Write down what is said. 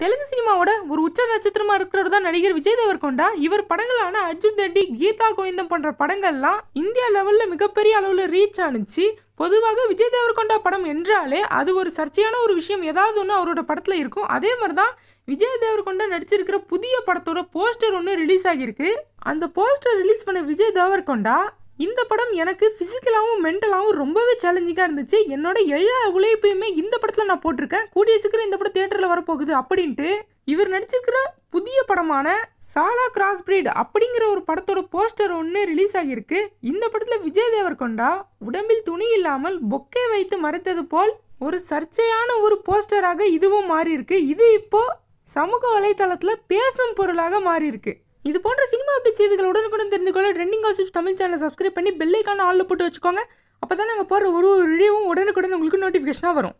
தெலுங்கு சினிமாவோட ஒரு உச்ச நட்சத்திரமா இருக்கிறவர் தான் நடிகர் விஜய் தேவர்கொண்டா இவர் படங்களான அர்ஜுன் தண்டி கீதா கோவிந்தம் போன்ற படங்கள்லாம் இந்தியா லெவல்ல மிகப்பெரிய அளவுல ரீச் ஆனிச்சு பொதுவாக விஜய் தேவர்கொண்டா படம் என்றாலே அது ஒரு சர்ச்சையான ஒரு விஷயம் ஏதாவது ஒன்று அவரோட படத்தில் இருக்கும் அதே மாதிரி தான் விஜய் தேவர்கொண்டா நடிச்சிருக்கிற புதிய படத்தோட போஸ்டர் ஒன்று ரிலீஸ் ஆகியிருக்கு அந்த போஸ்டர் ரிலீஸ் பண்ண விஜய் தேவர்கொண்டா இந்த படம் எனக்கு ஃபிசிக்கலாகவும் மென்டலாகவும் ரொம்பவே சேலஞ்சிங்காக இருந்துச்சு என்னோட எல்லா உழைப்பையுமே இந்த படம் நான் போட்டிருக்கேன் கூடிய சீக்கிரம் இந்த படம் தேட்டரில் வரப்போகுது அப்படின்ட்டு இவர் நடிச்சிருக்கிற புதிய படமான சாலா கிராஸ் பிரீட் அப்படிங்கிற ஒரு படத்தோட போஸ்டர் ஒன்று ரிலீஸ் ஆகியிருக்கு இந்த படத்தில் விஜய் தேவர் கொண்டா உடம்பில் துணி இல்லாமல் பொக்கை வைத்து மறைத்தது போல் ஒரு சர்ச்சையான ஒரு போஸ்டராக இதுவும் மாறியிருக்கு இது இப்போ சமூக வலைதளத்தில் பேசும் பொருளாக மாறியிருக்கு இது போன்ற சினிமா அப்படி செய்திகள் உடனுக்குடன் தெரிந்து கொள்ள ட்ரெண்டிங் ஆசிப் தமிழ் சேனலை சப்ஸ்கிரைப் பண்ணி பெல்லைக்கான ஆளில் போட்டு வச்சுக்கோங்க அப்போ தான் நாங்கள் போடுற ஒரு ஒரு வீடியோவும் உடனுக்குடன் உங்களுக்கு நோட்டிஃபிகேஷனாக வரும்